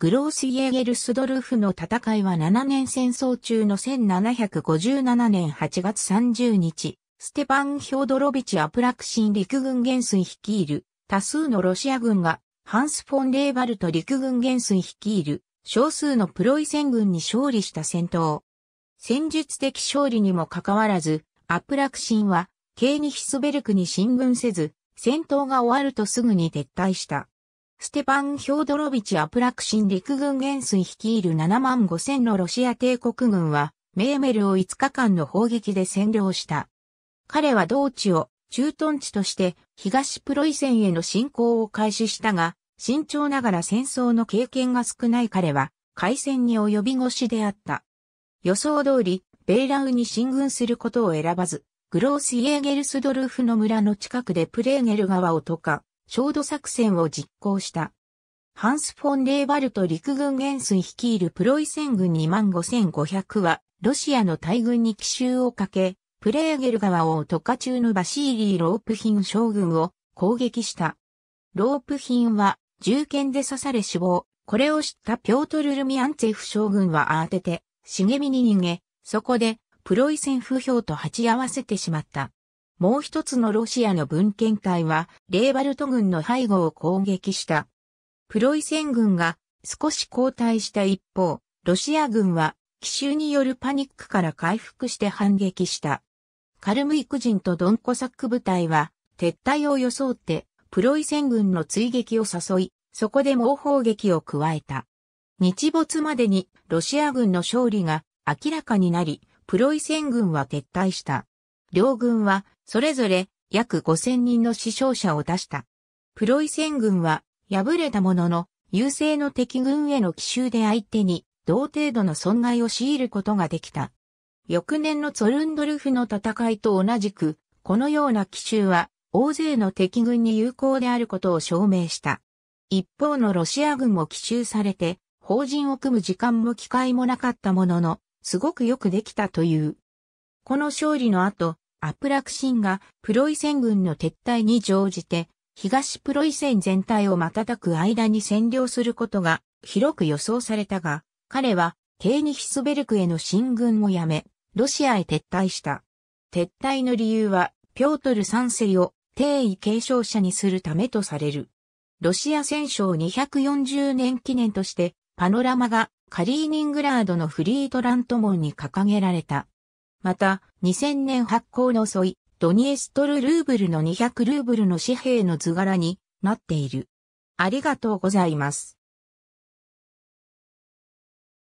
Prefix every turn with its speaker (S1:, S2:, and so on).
S1: グロース・イエゲルスドルフの戦いは7年戦争中の1757年8月30日、ステパン・ヒョードロビチ・アプラクシン陸軍元帥率いる多数のロシア軍がハンス・フォン・レーバルト陸軍元帥率いる少数のプロイセン軍に勝利した戦闘。戦術的勝利にもかかわらず、アプラクシンは、ケーニヒスベルクに進軍せず、戦闘が終わるとすぐに撤退した。ステパン・ヒョードロビチ・アプラクシン陸軍元帥率いる7万5千のロシア帝国軍は、メーメルを5日間の砲撃で占領した。彼は同地を駐屯地として東プロイセンへの侵攻を開始したが、慎重ながら戦争の経験が少ない彼は、海戦に及び腰であった。予想通り、ベイラウに進軍することを選ばず、グロース・イエーゲルスドルフの村の近くでプレーゲル川を渡過。焦土作戦を実行した。ハンス・フォン・レーバルト陸軍元帥率いるプロイセン軍25500は、ロシアの大軍に奇襲をかけ、プレーゲル川を渡河中のバシーリー・ロープヒン将軍を攻撃した。ロープヒンは銃剣で刺され死亡。これを知ったピョートル・ルミアンツェフ将軍は慌てて、茂みに逃げ、そこでプロイセン不評と鉢合わせてしまった。もう一つのロシアの文献会は、レーバルト軍の背後を攻撃した。プロイセン軍が少し後退した一方、ロシア軍は奇襲によるパニックから回復して反撃した。カルムイク人とドンコサック部隊は撤退を装ってプロイセン軍の追撃を誘い、そこで猛砲撃を加えた。日没までにロシア軍の勝利が明らかになり、プロイセン軍は撤退した。両軍はそれぞれ約5000人の死傷者を出した。プロイセン軍は敗れたものの優勢の敵軍への奇襲で相手に同程度の損害を強いることができた。翌年のツォルンドルフの戦いと同じく、このような奇襲は大勢の敵軍に有効であることを証明した。一方のロシア軍も奇襲されて、法人を組む時間も機会もなかったものの、すごくよくできたという。この勝利の後、アプラクシンがプロイセン軍の撤退に乗じて、東プロイセン全体を瞬く間に占領することが広く予想されたが、彼はケーニヒスベルクへの進軍をやめ、ロシアへ撤退した。撤退の理由は、ピョートル三世を帝位継承者にするためとされる。ロシア戦勝240年記念として、パノラマがカリーニングラードのフリートラント門に掲げられた。また、2000年発行のソイ、ドニエストルルーブルの200ルーブルの紙幣の図柄になっている。ありがとうございます。